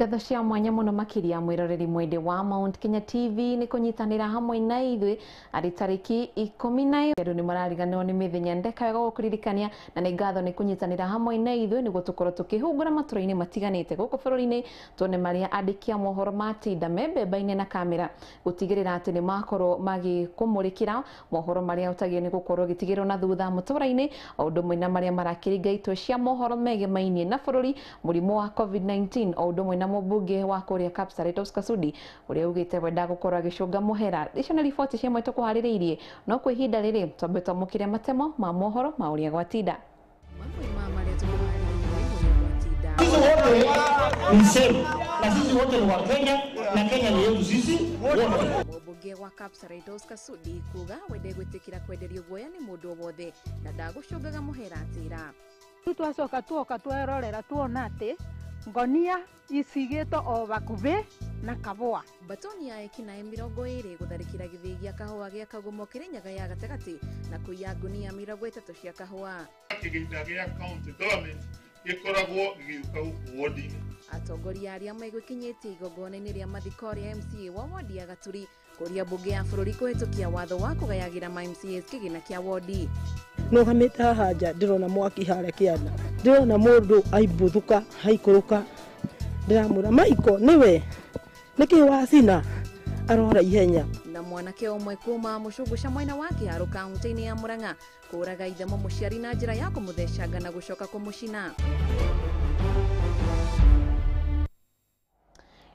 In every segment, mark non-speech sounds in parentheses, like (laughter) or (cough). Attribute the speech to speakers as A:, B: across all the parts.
A: ngatho cia mwanya muno makiria mwiroreri mwende wa Mount Kenya TV ni kunyitanira hamwe na ithui ari tariki ikumi na ĩyo ni marariganirwo ni mithenya ndeka wega gukuririkania na ni ngatho ni kunyitanira hamwe na ithui niguo tukorwo tukihungura matũra-inĩ matiganĩte gũkũ bũrũri-inĩ tuone marĩa andĩki a mohoro matinda me mbemba-inĩ na kamera gũtigĩrĩra atĩ nĩ makorwo magĩkũmũrĩkĩra mohoro marĩa ũtagia nĩ gũkorwo gĩtigĩrwo na thutha mũtũra-inĩ o ũndũ ũmwe na marĩa marakĩringa itwe cia mohoro megemainie na bũrũri mũrimũ wa covid-19 o ũndũ ũmwe na na mubuge wa kuria Kapsaritos Kasudi uria ugite wenda gukorwo agicunga muhera icio na riboti ciamwe tukuhaririirie no kwa ihinda riri twambe twamukire matemo ma mohoro ma uria gwatinda sisi na sisi wote ni Wakenya na Kenya ni yetu sisi wote. Mũmbunge wa Kapsaitos Kasudi kuga wende gwĩtĩkĩra kwenderio guoya o wothe na
B: twacoka
C: tuoka
A: twerorera tuona ngonia icigĩtwo o bakuhĩ na kahũa batoni ya ekina mĩrongo ĩrĩ gũtharĩkĩra gĩthĩi gĩa kahũa gĩa kagumo nyaga ya gatagatĩ na kũiya ngũnia mĩrongo ĩtatũ cia kahũa
D: kĩgĩna gĩa
A: atongoria arĩa megwĩkinyĩtie igongona rĩa mathiko rĩa mca wa wodi ya gaturi kũria mbunge ya bũrũri kũhĩtũkia watho wa kũgayagĩra mamcs kigina kĩa wodi
C: no hamite haha nja ndirona mwaki haria kianda ndirona mundu aibuthuka haikuruka ndiramwira maiko niwe niki wacina arora ihenya
A: na mwanake umwe kuma mucungusha mwena wa kiharo kaunti ya muranga kuraga ithemo muciari na njira ya kumuthecanga na gucoka kumucina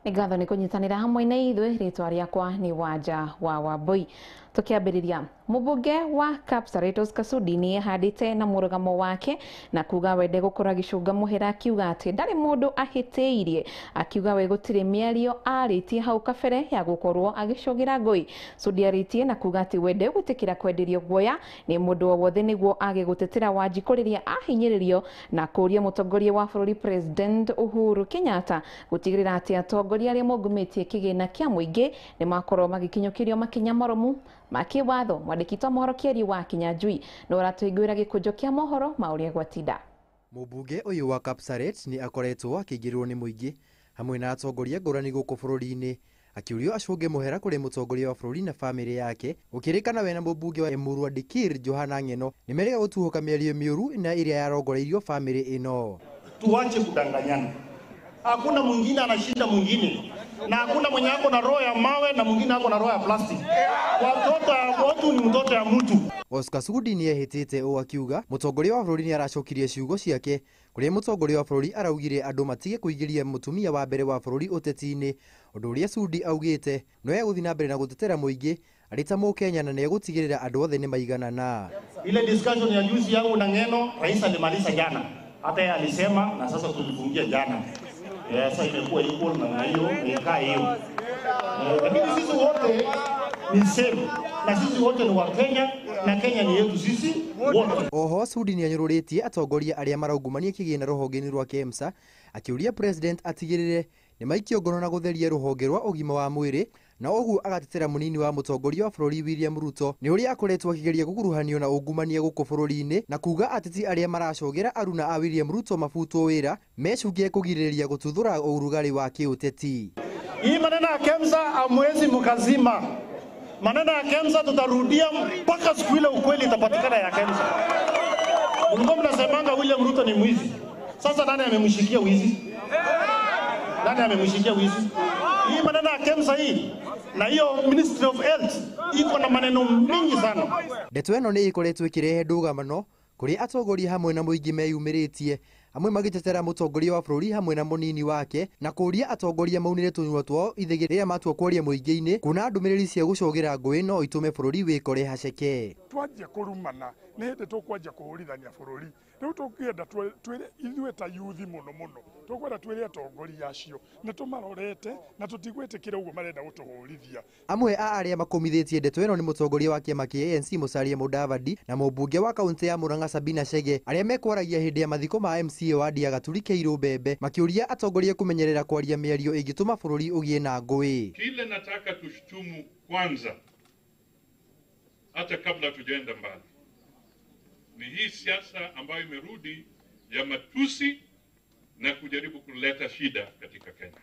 A: nä ngatho nä kå nyitanä ra hamwe na ithuä rä twa rä akwa nä wanja wa wambui tå kä ambä rä ria mubuge wa Kapsaritos Kasudi ni hadite na mũrũgamo wake na kuga wende gũkora gĩcũnga mũhera akiuga atĩ ndarĩ mũndũ ahĩtĩirie akiuga we gũtirĩ mialio arĩtie hau kabere ya gũkorwo agĩcũgĩra ngũĩ. Sudi arĩtie na kuga atĩ wende gwĩtĩkĩra kwenderio guoya ni mũndũ o wothe nĩguo age gũtetera Wanjikũ rĩrĩa ahinyĩrĩrio na kũũria mũtongoria wa bũrũri President Uhuru Kenyatta gũtigĩrĩra atĩ atongoria arĩa mongomĩtie kĩgĩna kia mũingĩ ni makorwo magĩkinyũkĩrio makinya marũmu ma kĩwatho. Twandĩki mohoro kieri wa Kinyanjui na ũratũiguĩra gikunjo kia mohoro ma ũrĩa gwatinda
E: Mũmbunge ũyũ wa Kapsaret nĩ akoretwo akĩingĩrĩrwo ni mũingĩ hamwe na atongoria ngũrani gũkũ bũrũri-inĩ akiũrio acunge mũhera kũrĩ mũtongoria wa bũrũri na bamĩrĩ yake ukirikana we na mũmbunge wa Emurwa Dikir Johana Ng'eno nĩ merĩga gũtuhũka mĩario mĩũru na ĩrĩa yarongoreirio bamĩrĩ ino
D: tuache kudanganyana hakuna mwingine anashinda mwingine, na hakuna mwenye ako na roho ya mawe na mwingine ako na roho ya plastiki. Watoto ya mtu ni mtoto ya mtu.
E: Oscar Sudi ni ehitite o akiuga mũtongoria wa bururi ni aracokirie ciugo ciake kuri mũtongoria wa bururi araugire andu matige kuigiria mutumia wa mbere wa bururi ũteti-inĩ ũndũ ũrĩa Sudi augite no egũthiĩ na mbere na gutetera muingi arĩ ta Mũkenya na nĩ egũtigĩrĩra andũ othe nĩ maiganana.
D: Ile discussion ya juzi yangu na Ng'eno, rais alimaliza jana, hata yeye alisema na sasa tulifungia jana. Eh, sasa imekuwa iko namna hiyo, imekaa hiyo, eh, lakini sisi wote ni same na sisi wote ni Wakenya
E: na Kenya ni yetu sisi wote. Oho Sudi nĩ anyũrũrĩtie atongoria arĩa maraungumania kĩgĩna rũhonge rwa KEMSA akĩũria president atigĩrĩre ni maikio ngono na gũtheria rũhonge rwa ũgima wa mwĩrĩ na oguo agatetera munini wa mutongoria wa bururi William Ruto ni uria akoretwo akigeria gukuruhanio na ungumania guku bururi-ini na kuga ateti aria maracogera aruna a William Ruto mabutwo wira mecungie kugiririria gututhura urugari wa kiuteti. Hii maneno
D: ya KEMSA amwezi mkazima maneno ya KEMSA tutarudia mpaka siku ile ukweli itapatikana ya KEMSA. Mlikuwa mnasemanga William Ruto ni mwizi, sasa nani amemshikia wizi? Nani amemshikia wizi? hii maneno ya KEMSA hii na hiyo Ministry of Health iko na maneno mingi sana.
E: Ndeto ĩno nĩ ĩkoretwo ĩkĩrehe ndũgamano kũrĩ atongoria hamwe na mũingĩ meyumĩrĩtie amwe magĩtetera mũtongoria wa bũrũri hamwe na mũnini wake na kũũria atongoria maunire tũnyua twao ithĩgĩ rĩrĩa matua kwaria mũingĩ-inĩ kuona ndũmĩrĩri cia gũcũgĩra ngũĩ no itũme bũrũri wĩkore haceke
D: twanjia kũrumana nĩ hĩndĩ tũkwanjia kũhũrithania bũrũri riu tungienda ithuĩ ta yuthi mũno mũno tukwenda twĩre atongoria acio nĩ tũmarorete na tũtigwĩtĩkĩra ũguo marenda gũtũhũrithia
E: amwe a arĩa makomithĩtie ndeto ĩno nĩ mũtongoria wa kĩama kĩa ANC Musalia Mudavadi na mũmbunge wa kaũntĩ ya Murang'a Sabina Chege arĩa mekwaragia hĩndĩ ya mathiko ma MCA wa Ndiaga Turikeirwo Mbembe makĩũria atongoria kũmenyerera kwaria mĩario ĩngĩtũma bũrũri ũgĩe na ngũĩ
F: kile nataka tushtumu kwanza hata kabla tujaenda mbali ni hii siasa ambayo imerudi ya matusi na kujaribu kuleta shida katika Kenya.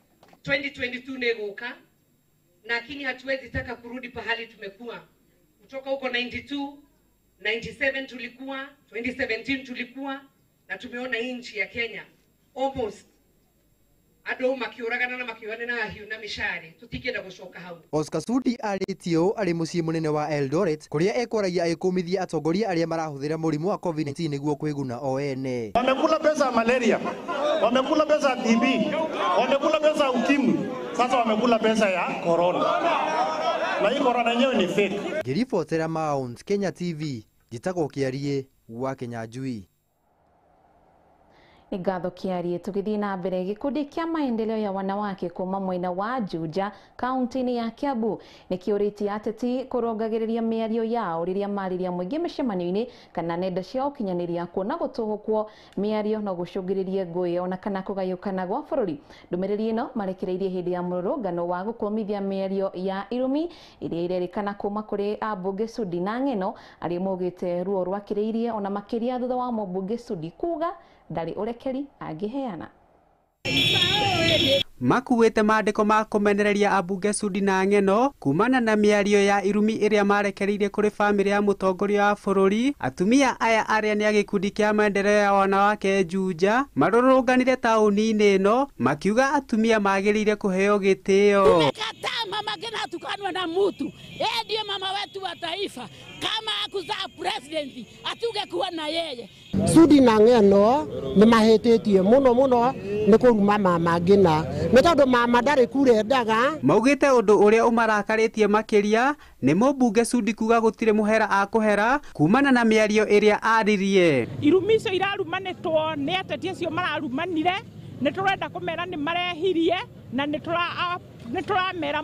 A: 2022 neguka lakini hatuwezi taka kurudi pahali tumekuwa kutoka huko 92 97 tulikuwa 2017 tulikuwa na tumeona nchi ya Kenya almost andu makiuragana na makiuane na hiu na mishare tutikienda gucoka hau
E: Oscar Sudi aritie ũ arĩ mũciĩ mũnene wa Eldoret kũrĩa ekwaragia agĩkũmithia atongoria arĩa marahũthĩra mũrimũ wa COVID-19 nĩguo kwĩguna o ene wamekula pesa ya malaria
D: wamekula pesa ya TB wamekula pesa ya ukimwi sasa wamekula pesa ya corona na hii corona yenyewe ni fake
E: ngĩribotera Mount Kenya TV njĩtagwo kĩarie wa Kenya Njui
A: Nĩ ngatho kĩarie tũgĩthiĩ na mbere gĩkundi kĩa maendeleo ya wanawake kuuma mwena wa Juja kaunti-inĩ ya Kiambu nĩ kĩũrĩtie ateti kũrũngagĩrĩria miario yao rĩrĩa marĩria mũingĩ mĩcemanio-inĩ kana nenda cia ũkinyanĩria kuona gũtũgũkwo miario no gũcũngĩrĩrie ngui ona kana kugayukana gwa bũrũri. Ndũmĩrĩri ino marekereirie hĩndĩ ya mũrũrũngano wa gũkũmithia miario ya irumi ĩrĩa ĩrerĩkana kuma kuri ambunge Sudi na Ng'eno arĩa maugĩte ruo rwakĩrĩirie ona makiria thutha wa mũmbunge Sudi kuga ndarĩ ũrekeri angĩheana
G: makuĩte mandĩko ma kũmenereria ambunge Sudi na ng'eno kumana na mĩario ya irumi ĩrĩa marekereirie kũrĩ bamĩrĩ ya mũtongoria wa bũrũri atumia aya arĩa ni a gĩkundi kĩa maendeleo ya wanawake Juja marũrũnganire taũni-inĩ ĩno makiuga atumia magĩrĩire kũheo gĩtĩo.
A: mama Ngina na mutu, yeye mama wetu wa taifa. Kama
B: akuzaa atuge kuwa na yeye.
G: Sudi na ng'eno nĩ mahĩtĩtie mũno mũno nĩ kũruma mama Ngina nä tondå mama ndarä kure ndaga maugite undu uria umarakaritie makiria ni mumbunge Sudi kuga gutire muhera akuhera kumana na miario iria aririe
H: irumi icio irarumanitwo ni ateti acio mararumanire nä tå renda kå mera nä marehirie na nä tå nä tå ramera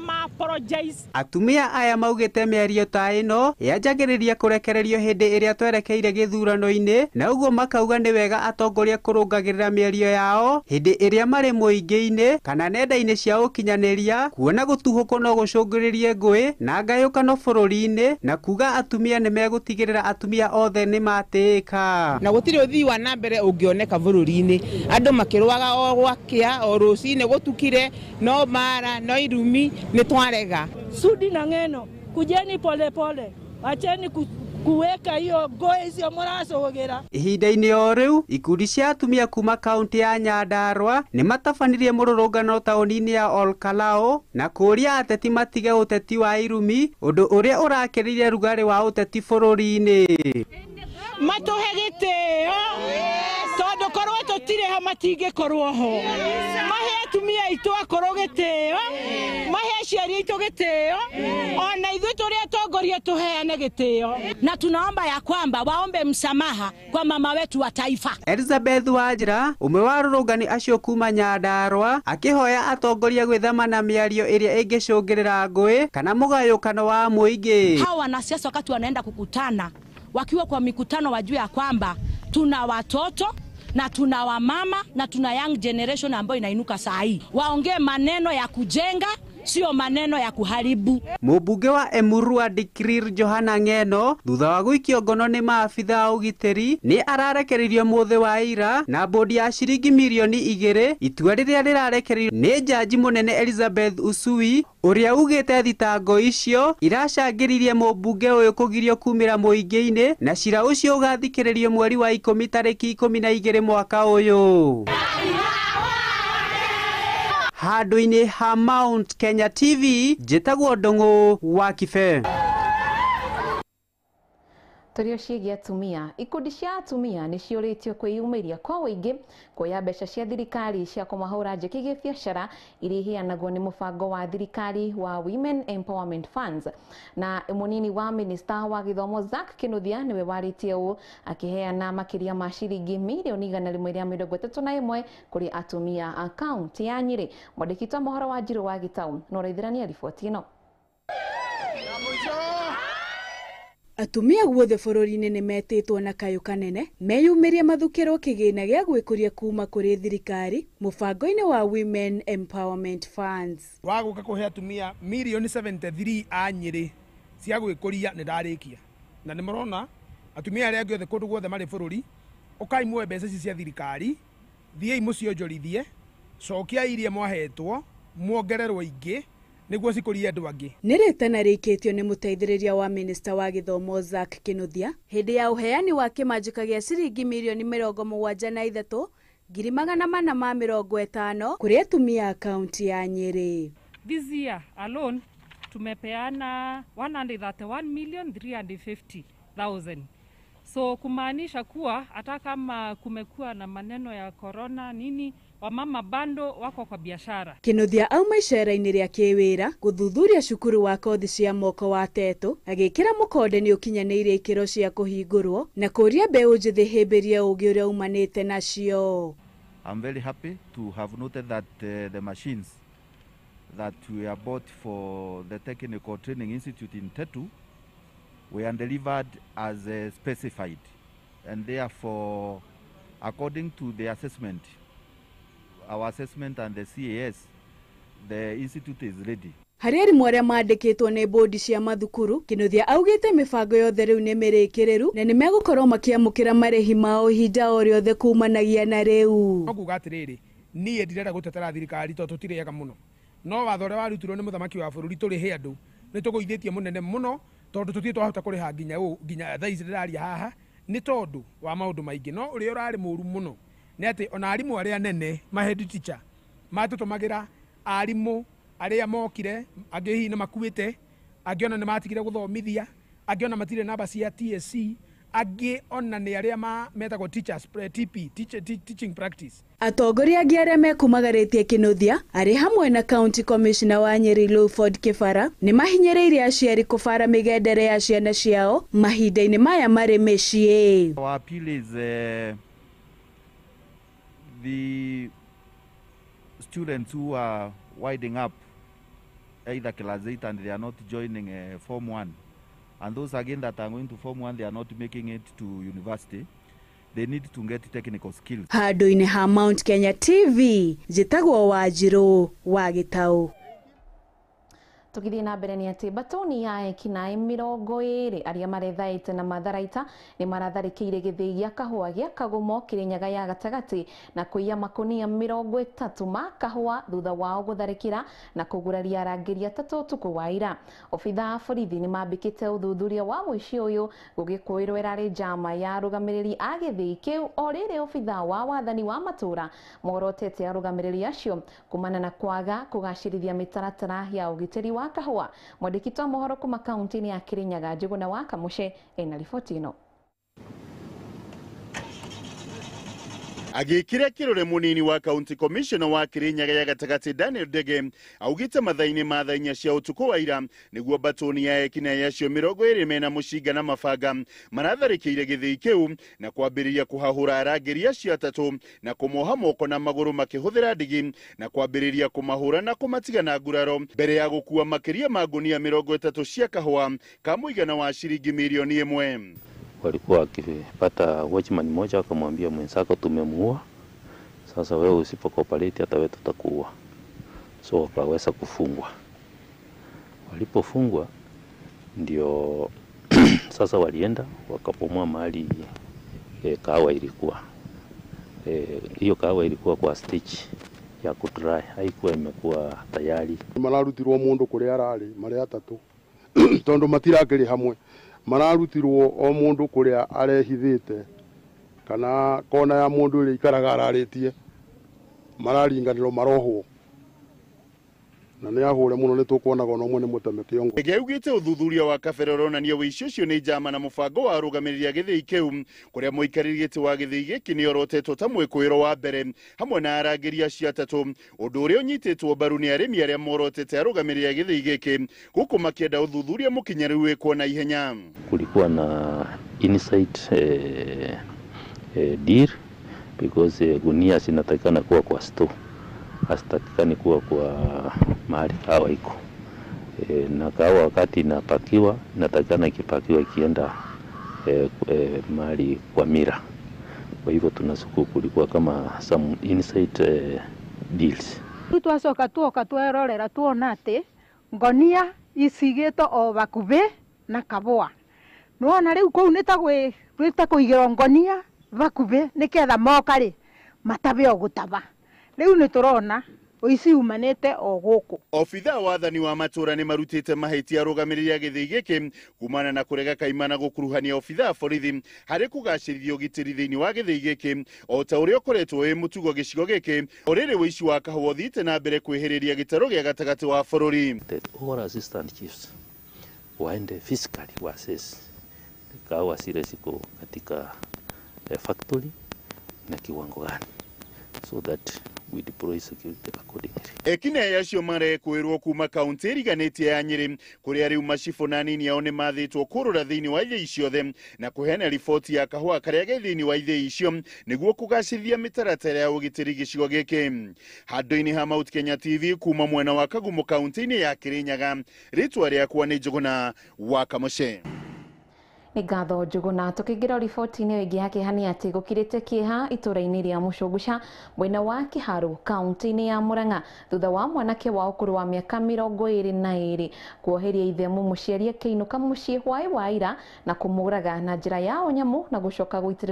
G: atumia aya maugite mĩario ta ĩno yanjagĩrĩria kũrekererio hĩndĩ ĩrĩa twerekeire gĩthurano-inĩ na ũguo makauga nĩ wega atongoria kũrũngagĩrĩra mĩario yao hĩndĩ ĩrĩa marĩ mũingĩ-inĩ kana nenda-inĩ cia ũkinyanĩria kuona gũtuhũko no gũcũngĩrĩrie ngũĩ na ngayũkano bũrũri-inĩ na kuga atumia ni megutigirira atumia othe nĩ matĩĩka na gũtirĩ ũthii wa nambere ũngĩoneka bũrũri-inĩ andũ makĩrũaga o gwakĩa o rũcinĩ gũtukire no mara no no irumi
A: ni twarega
C: sudi na ng'eno kujeni pole pole acheni ku kuweka hiyo ngoä icio må racågä ra
G: ihinda-inä o rä ikundi cia atumia kuma kaunti ya nyandarwa ni matabanirie må rå rångano taåni ya olkalao na kuria ateti matige uteti wa irumi undu å rä rugari wa uteti teti bå rå ri-inä
A: gutire ha matingikorwo ho mahe atumia aitå akorwo gätĩo mahe
B: aciari aitå gätĩo ona ithu tå rä atongoria tå heane na tunaomba ya kwamba waombe msamaha kwa mama wetu wa taifa
G: Elizabeth Wanjira umwe wa rũrũngani acio kuma nyandarwa akĩhoya atongoria gwĩthema na mĩario ĩrĩa ĩngĩcũngĩrĩra ngũĩ kana mũgayũkano wa mũingĩ hawa
B: wanasiasa wakati wanaenda kukutana wakiwa kwa mikutano wajue ya kwamba tuna watoto na tuna wamama na tuna young generation ambayo inainuka saa hii, waongee maneno ya kujenga sio
G: maneno ya kuharibu. Mũmbunge wa Emuru wa Dikrir Johana Ng'eno thutha wa gũikio ngono nĩ maabitha a ũgitĩri nĩ ararekereirio mũthĩ wa ira na bodi ya ciringi mirioni igĩrĩ itua rĩrĩa rĩrarekereirio nĩ njanji mũnene Elizabeth Usui ũrĩa ugĩte thitango icio iracangĩririe mũmbunge ũyũ kũgirio kumĩra mũingĩ-inĩ na cira ũcio ũgathikĩrĩrio mweri wa ikũmi tarĩki ikũmi na igĩrĩ mwaka ũyũ handå-inä ha Mount Kenya TV njätagwo ndångå wa kibe
A: Turio ciĩgiĩ atumia ikundi cia atumia nĩ ciũrĩtio kwĩyumĩria kwa ũingĩ kuoya mbeca cia thirikari cia kũmahũra njeki gĩbiacara iria iheanagwo nĩ mũbango wa thirikari wa Women Empowerment Funds na mũnini wa minista wa gĩthomo Zack Kinuthia nĩwe warĩtie ũũ akĩheana makĩria ma ciringi mirioni igana rĩmwe rĩa mĩrongo ĩtatũ na ĩmwe kũrĩ atumia a kaunti ya Nyĩrĩ mwandĩki wa mohoro wa Njirũ wa Gĩtaũ no raithĩrania riboti ĩno atumia guothe
B: bururi-inĩ nĩ metĩtwo na kayũ kanene meyumĩrie mathukĩrwo kĩgĩna gĩa gwĩkũria kuma kũrĩ thirikari mũbango-inĩ wa Women Empowerment Funds
H: wa gũka kũhe atumia mirioni 73 a nyĩrĩ cia gwĩkũria nĩ ndarĩkia na nĩ morona atumia arĩa angĩ othe kũndũ guothe marĩ bũrũri ũkai muoe mbeca ici cia thirikari thiĩi mũcionjorithie cokia iria mwahetwo muongererwo ingĩ niguo cikurie andu angi
B: ni ritana riikitio ni muteithiriria wa minista wa githomo zak Kinuthia hindi ya uheani wa kimanjika gia ciringi milioni mirongo mugwanja na ithatu ngiri magana mana ma mirongo itano kuri atumia kaunti ya Nyeri
A: this year alone tumepeana 131 million 350,000
G: so kumaanisha kuwa hata kama kumekuwa na maneno ya corona nini wamama bando wako kwa biashara kinuthia
B: auma icera-inĩ rĩa kiwira gũthuthuria cukuru wa kothi cia moko wa tetu agĩkĩra mũkonde ni ũkinyanĩire ikiro cia kũhingũrwo na kuria mbeũ njĩthĩ hĩmbĩrie ũũgĩ ũrĩa umanĩte nacio
D: I'm very happy to have noted that uh, the machines that we have bought for the Technical Training Institute in Tetu were delivered as uh, specified and therefore according to the assessment our assessment and the CAS, the institute is ready
B: harĩ arimũ arĩa mandĩkĩtwo nĩ mbũndi cia mathukuru kĩnũthia augĩte mĩbango yothe rĩu nĩ mĩrĩkĩrĩru na nĩ megũkorwo makĩamũkĩra marĩhi mao ihinda o rĩothe kumanagia na rĩu
H: nguga atĩrĩrĩ niĩ ndirenda gũtetera thirikari to tũtirĩaga mũno no watho ũrĩa warutirwo nĩ mũthamaki wa bũrũri tũrĩhe andũ nĩ tũgũithĩtie mũnene mũno tondũ tũtirĩ twahota kũrĩha nginya ũũ nginya thaa ici ndĩraria haha nĩ tondũ wa maũndũ maingĩ no ũrĩa ũrarĩ mũũru mũno nä atä ona arimå arä a nene mahediticha matå tå magä ra arimå arä a mokire angä hihi nä makuä te angä ona nä matigire gå thomithia angä ona matirä namba cia tsc angä ona nä arä a metagwo eh,
B: atongoria angä arä a mekumagarä tie kä nå thia arä hamwe na county commissioner wa nyeri lowford kä bara nä mahinyä rä ire aciari kå bara mä gendere ya ciana ciao mahinda-inä maya marä mä ciä
D: the students who are winding up either class 8 and they are not joining uh, form 1 and those again that are going to form 1 they are not making it to university they need to get technical skills handå ha mount
B: kenya tv njätagwo wanjirå wa gä taå
A: tugithie na mbere ni ati mbatoni ya ekinaĩ mĩrongo ĩrĩ arĩa marethaĩte na matharaita nĩ maratharĩkĩire gĩthĩi gĩa kahũa gĩa kagumo nyaga ya gatagatĩ na kũiya makonia mĩrongo ĩtatũ ma kahũa thutha wao gũtharĩkĩra na kũguraria arangĩri atatũ ũtukũ wa ira obithaa a borithi nĩ mambĩkĩte ũthuthuria wa mũici ũyũ gũgĩkũĩrwo ĩrarĩ njama ya arũgamĩrĩri a gĩthĩi kĩu o rĩrĩ obithaa wa wathani wa matũũra morotete arũgamĩrĩri acio kumana na kwaga kũgacĩrithia mĩtaratara ya ũgitĩri wa wakahua kahũa mwandĩki wa mohoro kuma kaunti-inĩ ya Kirinyaga Njuguna wa Kamũche ena riboti ĩno
D: agikire kirore munini wa county commissioner wa kirinyaga ya gatagati daniel dege augite mathaini ma thainya cia utuko wa ira niguo batoni ya ekina acio mirogo ĩrĩ mena mushiga na mabanga maratharĩkĩire gĩthĩi kĩu na kwambĩrĩria kũhahũra arangĩri acio atatũ na kũmoha moko na magũrũ makĩhũthĩra ndigi na kwambĩrĩria kũmahũra na kumatiga na nguraro mbere ya gũkuua makĩria ma ngũnia mĩrongo ĩtatũ cia kahũa ka mũigana wa ciringi mirioni ĩmwe
I: walikuwa wakipata watchman mmoja akamwambia mwenzako tumemuua, sasa wewe usipo cooperate hata wewe tutakuua. So wakaweza kufungwa. Walipofungwa ndio (clears throat) sasa walienda wakapomoa mahali e, kahawa ilikuwa e, hiyo e, kahawa ilikuwa kwa stage ya kudry, haikuwa imekuwa tayari.
D: Mararutirwo mundu kuria arari mari atatu (clears throat) tondu matirakiri hamwe mararutirwo o mundu kuria arehithite kana kona ya mundu ri ikaraga araritie mararinganirwo marohwo na nä ahå muno nä tå kuonaga ona å mwe nä må teme kä ongo gä augä te å thuthuria wa kabere ronania wĩici ũcio nä njama na bango wa arũgamĩrĩri a gĩthĩi kĩu kũrĩa mũikarĩri gĩtĩ wa gä kä nä orotetwo ta ro wa mbere hamwe na arangĩri acio atatũ ũndũ nyitä two mbaru nĩ arä arĩa morotete arũgamĩrĩri a gĩthĩi gĩkĩ gũkũ makĩenda ũthuthuria mũkinyanĩru wĩkwo na ihenya
I: kulikuwa na insight eh, eh, dir because eh, gunia zinatakikana kuwa kwa store hasitakikani kuwa kwa mahali kahawa iko e, na kahawa wakati inapakiwa inatakikana ikipakiwa ikienda e, e, mahali kwa mira. Kwa hivyo tunasuku kulikuwa kama some insight e, deals
A: twacoka tuoka twerorera tuona ati ngonia icigitwo o bakubi na kabua nwona riu kuu nita kuigirwo ngonia bakubi nigetha moka ri matabe o
C: gutaba riu ni turona uici umanite o guku
D: obitha wathani wa matura ni marutite mahitia arugamiriri a githii giki kumana na kurega kaimana gukuruhania obitha borithi hari kugacirithia ugitiri thiini wa githii giki o ta uria ukoretwo wi mutugo gicigo giki uriri wiici wa kahua uthiite na mbere kwihiriria gitaro gia gatagati wa bururi
I: waende physically waassess kahawa sire siko katika eh, factory na kiwango gani so that we deploy security accordingly
D: ekinei acio marekwirwo kuma kaunti iriganitie ya nyiri kuria riu macibũ na nini ao ni mathitwo kurura thiini wa ithĩ ciothe na kuheana riboti ya kahũa karĩa ge thiini wa ithĩ icio nĩguo kũgacĩrithia mĩtaratara ya ũgitĩri gĩcigo gĩkĩ handũ ini ha Mount Kenya TV kuma mwena wa kagumo kaunti-inĩ ya kirinyaga rĩtwa rĩakwa nĩ njũgũna wa kamũcee
A: nä ngatho njũgũna tũkĩingĩra riboti-inĩ ĩngĩ ya kĩhani atĩ gũkirĩte kĩeha itũra-inĩ rĩa mũcũgũca mwena wa harå kauntä inä ya rang'a thutha wa mwanake wa rå wa rongo ä rä na rä kuoheria ithemu mũciari akĩinũka mũciĩ hwaĩ wa ira na raga na ra ya nyamå na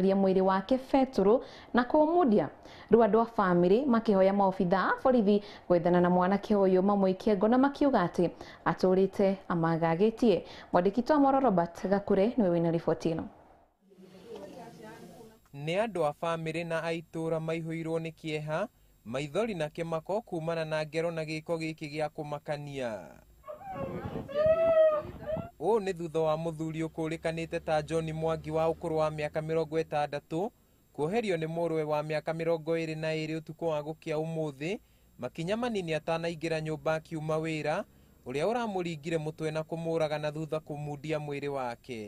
A: ria mwä rä wake betũrũ na kũũmundia riu andå a bamĩrĩ makĩhoya maobithaa borithi gwethana na mwanake ũyũ mamũikie ngono makiuga atĩ atũrĩte amagagĩtie mwandĩki twamoro robert gakure nĩwe wĩna riboti ĩno
J: nĩ andũ a bamĩrĩ na aitũra maihũirwo nĩ kĩeha maithori na mako kumana na ngero na gĩko gĩkĩ gĩa kũmakania ũũ nä thutha wa kanä te ta john mwangi wa rå wa rongo ä tandatå kuoherio nĩ mũrũwe wa mĩaka mĩrongo ĩrĩ na ĩrĩ ũtukũ wa gũkĩa ũmũthĩ makinya manini atanaingĩra nyũmba akiuma wĩra ũrĩa ũramũringire mũtwe na kũmũũraga na thutha kũmundia mwĩrĩ wake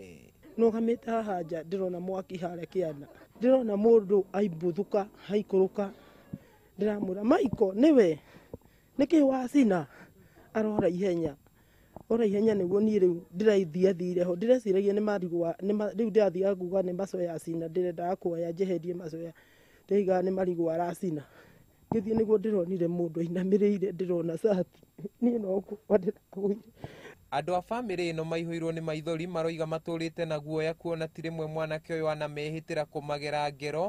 C: nũgamĩte haha nja ndĩrona mwaki harĩa kĩanda ndĩrona mũndũ aimbũthũka aikũrũka ndĩramwĩra maiko nĩwe nĩkĩĩ wacina arora ihenya Ora ihenya nĩguo niĩ rĩu ndĩrathiathire ho ndĩreciragia nĩmarigũ rĩu ndĩrathiaga nguga nĩ macoya acina ndĩrendaga kuoya njeherie macoya ndĩraugaga nĩ marigwa aracina. Ngĩthiĩ nĩguo ndĩronire mũndũ ainamĩrĩire ndĩrona cati, niĩ no gũkua ndĩragũire.
J: Andũ a bamĩrĩ ĩno maihũirwo nĩ maithori maroiga matũrĩte na guoya kuona ti rĩmwe mwanake ũyũ ana anamehĩtĩra kũmagera ngero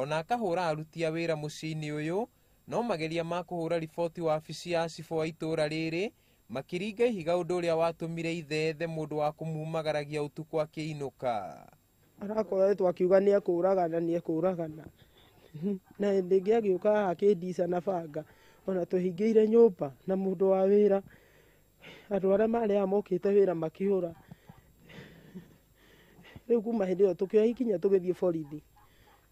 J: ona akahũra aruti a wĩra mũciĩ-inĩ ũyũ no mageria ma kũhũra riboti wabici ya cibũ wa itũra rĩrĩ makĩringa ihiga ũndũ ũrĩa watũmire ithethe mũndũ wa kũmumagaragia ũtukũ akĩinũka
C: arakoretwo akiuga nĩ ekũragana nĩ ekũragana (laughs) na hĩndĩ ĩngĩ agĩũka haha akĩndica na banga ona tũhingĩire nyũmba na mũndũ wa wĩra andũ arĩa marĩ haha mokĩte wĩra makĩũra (laughs) rĩu kuma hĩndĩ ĩyo tũkĩoya ikinya tũgĩthiĩ borithi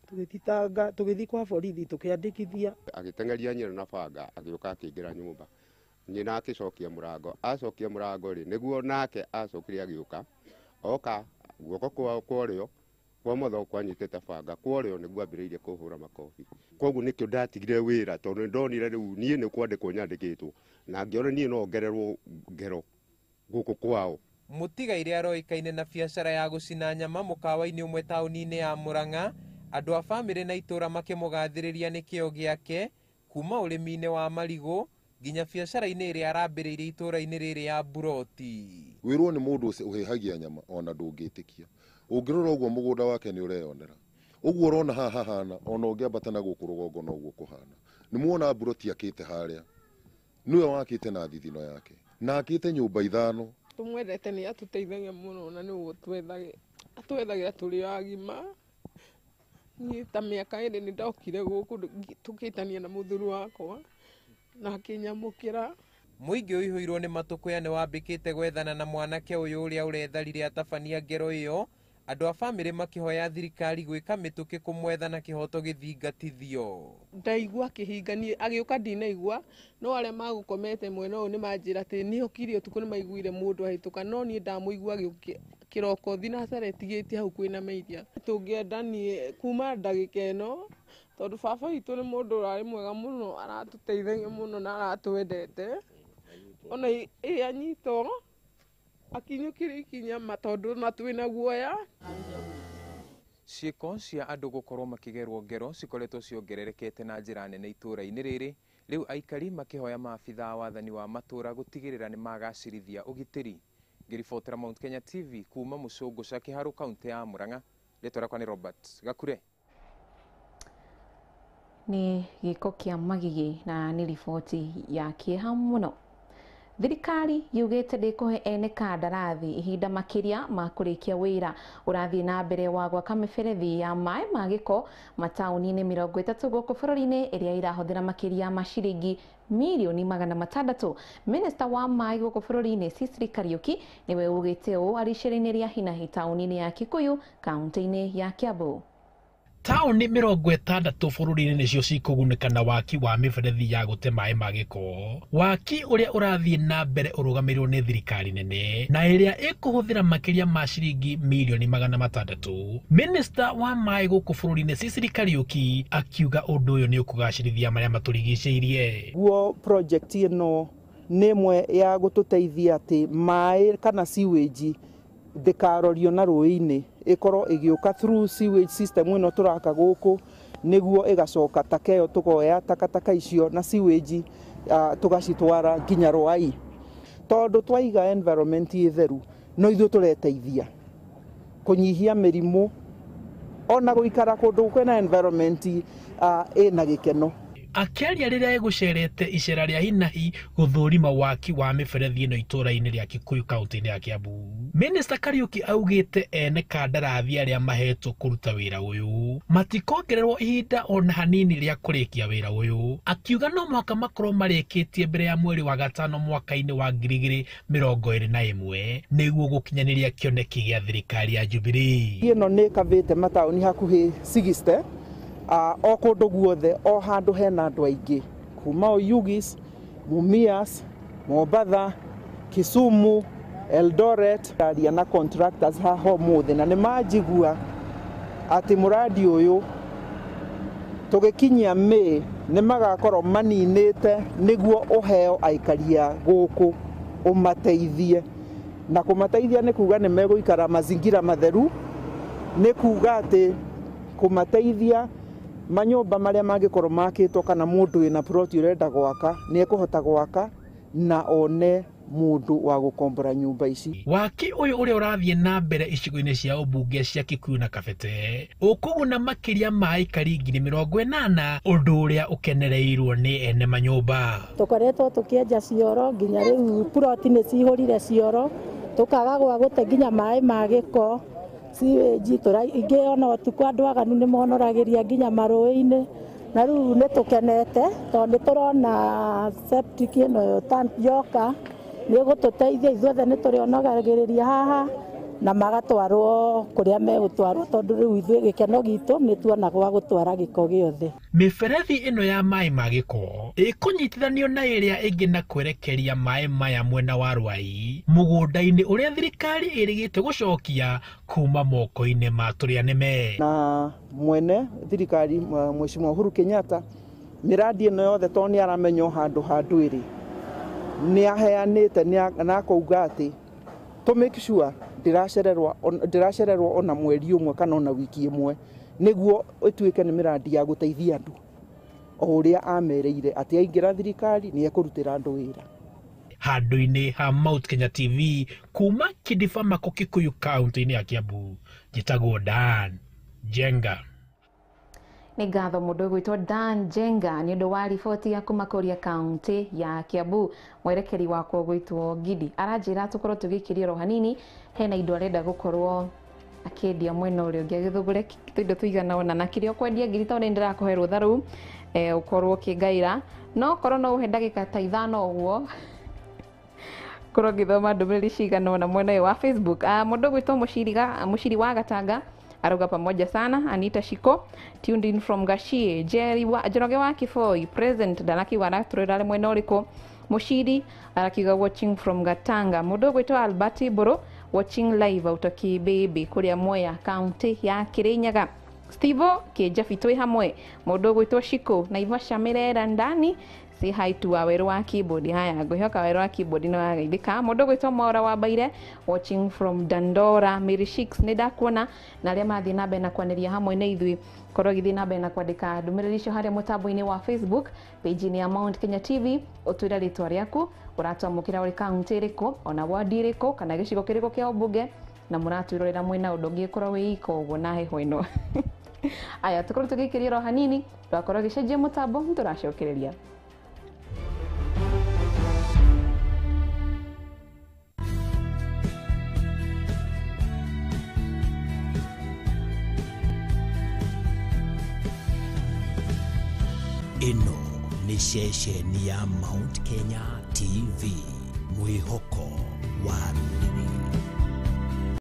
C: tũgĩthitanga tũgĩthiĩ kwa borithi tũkĩandĩkithia
D: agĩteng'eria nyero na banga agĩũka akĩingĩra nyũmba nyina akicokia murango acokia murango ri niguo nake acokire agiuka oka guoko kwa kworio kwa motho kwa nyitete banga kworio niguo ambiriirie kuhura makobi koguo nikio ndatigire wira tondu ndonire riu nie ni kwande kwandikwo nyandikitwo na ngiona nie no ngererwo ngero guko kwao
J: mutigaire aroikaine na biacara ya gucina nyama mukawaini umwe tauni-ini ya muranga andu a bamĩrĩ na itũra makĩmũgathĩrĩria nĩ kĩo gĩake kuma ũrĩmi-inĩ wa marigũ nginya biacara-inĩ ĩrĩa arambĩrĩirie itũũra rä rĩrĩ ya Buroti.
D: Wĩrwo nĩ mũndũ ũhehagia nyama ona tä kia å ngä wake nĩ ũreyonera. Ũguo ũrona haha hahana ona ũngĩambata na gũkũ rũgongo noguo kũhana. Nĩ muona Buroti akĩte harĩa. Nĩwe wakĩte na thithino yake. Na akĩte nyũmba ithano.
C: Tũmwendete nĩ atũteithagia mũno na nĩ gũtwethagia. Atwethagira tũrĩ agima niĩ ta mĩaka ĩrĩ nĩ ndokire gũkũ tania na mũthuri wakwa na akinyamukira
J: muingi uihuirwo ni matukuya ni wambikite gwethana na mwanake uyu uria uretharire atabania ngero iyo andu a bamĩrĩ makĩhoya thirikari gwika mituki kumwetha na kĩhoto gĩthingatithio
C: ndaigua kĩhinganie agĩũka ndinaigua no arĩa magũkomete mwena ni nĩ manjĩra ni nĩokire ũtukũ ni maiguire mũndũ ahituka no niĩ ndamũigua kĩroko thinacara ĩtigĩtie hau kwina kwĩna tungienda ni kuma ndagĩka ĩno tondå baba witå nä må ndå ũrarĩ mwega må no aratũteithagia må no na aratwendete ona akinyå kä akinyũkĩre ikinya ma tondũ na twĩ na guoya
J: ciĩko cia andũ gũkorwo makĩgerwo ngero cikoretwo ciongererekete na njĩra nene rä inĩ rĩrĩ rĩu aikari makĩhoya maabitha a wathani wa matũũra gũtigĩrĩra nĩ magacĩrithia ũgitĩri ngĩribotera Mount Kenya TV kuuma mũcũngũca kĩharũ kaũntĩ ya Mũrang'a rĩtwa rĩakwa nĩ Robert Gakure
A: ko kä a magigi na nä riboti ya må no thirikari kå he ene kandarathi ihinda kia wä ra å rathiä na mbere wa gwaka berethi ya maĩ ma gĩko mataũni-inĩ mĩrongo ĩtatũ ä rä a ĩrĩa ra makä ria maciringi mirioni magana matandatũ minista wa maĩ gũkũ bũrũri-inĩ Cicily Kariuki nĩwe ugĩte ũũ aricĩrĩinie rĩa hi na hina taũni inä ya Kikuyu kauntä-inä ya Kiambu
H: taũni mĩrongo ĩtandatũ bũrũri-inĩ nĩcio cikũgunĩka kana waki wa mĩberethi ya gũte maĩ ma gĩko waki ũrĩa ũrathiĩ na mbere ũrũgamĩrĩirwo nĩ thirikari nene na ĩrĩa ĩkũhũthĩra makĩria ma ciringi mirioni magana matandatũ minista wa maĩ gũkũ bũrũri-inĩ Cecily Kariuki akiuga ũndũ ũyũ nĩ ũkũgacĩrithia marĩa matũrigicĩirie
F: guo project ĩno nĩ ĩmwe ya gũtũteithia atĩ maĩ kana sewage ndikarorio na ruini ikorwo igiuka through sewage system ino turaka guku niguo igacoka takeyo tugoya takataka icio na sewage uh, ah, tugacitwara nginya rwai tondu twaiga environment itheru no ithuĩ tureteithia kunyihia mĩrimũ ona gũikara kundu kwena environment uh, uh, gĩkeno
H: akĩaria rĩrĩa egucerete icera rĩa hinahi gũthũrima waki wa mĩberethi ĩno itũũra-inĩ ria kikuyu kaunti-ini ya kĩambu minista kariuki augĩte ene kandarathi arĩa mahetwo kuruta wira uyu matikongererwo ihinda ona hanini rĩa kũrĩkia wira uyu akiuga no mwaka makorwo marĩkĩtie mbere ya mweri wa gatano mwaka-ini wa ngiri igiri mirongo iri na imwe niguo gukinyaniria kioneki gia thirikari ya jubilee
F: ino ni ikavite matauni hakuhi sigiste Ah, o kundu guothe o handu hena andu aingi kuma yugis Mumias mobatha Kisumu Eldoret aria na contractors haho muthi na majigua ati muradi uyu tugikinyia May nimagakorwo maninite niguo uheo aikaria guku umateithie na kumateithia ni kuga meguikara mazingira matheru ni kuga ati kumateithia manyumba maria mangikorwo makitwo kana mundu wina plot urenda gwaka ni ekuhota gwaka na one mundu wa gukombora nyumba ici
H: waki uyu uria urathie na mbere icigo-ini cia ubunge cia kikuyu na kabete ukuguna makiria ma ikari ngiri mirongo inana undu uria ukenereirwo ni ene
C: manyumba tukoretwo tukienja cioro nginya riu plot ni cihurire cioro tukaga gwa gute nginya maĩ ma ko siweji tora ingä ona åtukå andå aganu nä monoragä ria nginya marå-inä na rä u nä tå kenete tondå nä tå rona ä no yoka nä gå tå teithia ithuothe nä tå rä onogagä rä ria haha na magatwarwo kuria megutwarwo tondu riu ithuĩ gĩkeno gitu nĩ tuona gwa gũtwara gĩko gĩothe
H: mĩberethi ĩno ya maĩ ma gĩko ĩkũnyitithanio na ĩrĩa ĩngĩ na kwerekeria maĩ maya mwena wa rwai mũgũnda-inĩ ũrĩa thirikari ĩrĩgĩte gũcokia kuma moko-inĩ ma tũrĩa nĩme
F: na mwene thirikari mheshimiwa Uhuru Kenyatta miradi ĩno yothe to nĩ aramenya handũ ha ndwĩrĩ nĩ aheanĩte na akauga atĩ to make sure ndiracererwo ndiracererwo ona mweri umwe kana ona wiki imwe niguo ituike ni miradi ya guteithia andu o uria amereire ati aingira thirikari ni ekurutira andu wira
H: handå-inä ha Mount Kenya TV kuma Kĩdiba Makũ Kĩkũyũ kaunti-inĩ ya Kiambu njĩtagwo Dan Jenga
A: Nĩ ngatho mũndũ ũgwĩtwo Dan Njenga nĩ ũndũ wa riboti ya kuma Kuria kaunti ya Kiambu mwerekeri wakwa ũgwĩtwo Gidi aranjĩra tũkorwo tũgĩkĩria oro hanini hena indo arenda gũkorwo akĩendia mwena ũrĩa ũngĩ agĩthũgũre tũindo tũigana ona na kĩrĩa ũkwendia ngiri tondũ nĩ ndĩrakũhe rũtha rũu eh, ũkorwo ũkĩngaĩra no korwo no ũhe ndagĩka ta ithano ũguo ngorwo ngĩthoma ndũmĩrĩri cigana ona mwena ũyũ wa Facebook ah, mũndũ ũgwĩtwo mũciri wa gatanga aroga pamoja sana Anita Shiko tuned in from Gashie Jerry wa Joroge wa Kifoi present dalaki wa ratro dale mwenoliko Mushidi arakiga watching from Gatanga mudogo ito Albert Boro watching live utoki baby kuria Mwea county ya Kirinyaga Stivo kejafitwe hamwe mudogo ito Shiko na Naivasha mĩrera ndani say hi to aweru wa keyboard haya ngwihoka aweru wa keyboard no agaithika mundu gwitwo mora wambaire watching from dandora mary shicks ni ndakuona na aria mathii na mbere na kwaniria hamwe na ithui korwo githii na mbere na kwandika ndumiriri icio haria mutambo-ini wa facebook page-ini ya mount kenya tv aku utwira ritwa riaku uratwamukira uri kaunti iriku ona wadi iriku kana gicigo kiriku kia ubunge na muratwirorera mwina undu ungikorwo wi iko uguo na heho ino aya tukorwo tugikiria ro hanini twakorwo gicenjia mutambo nturacokereria
I: Ino ni shesheni ya Mount Kenya TV. Mwihoko Waru.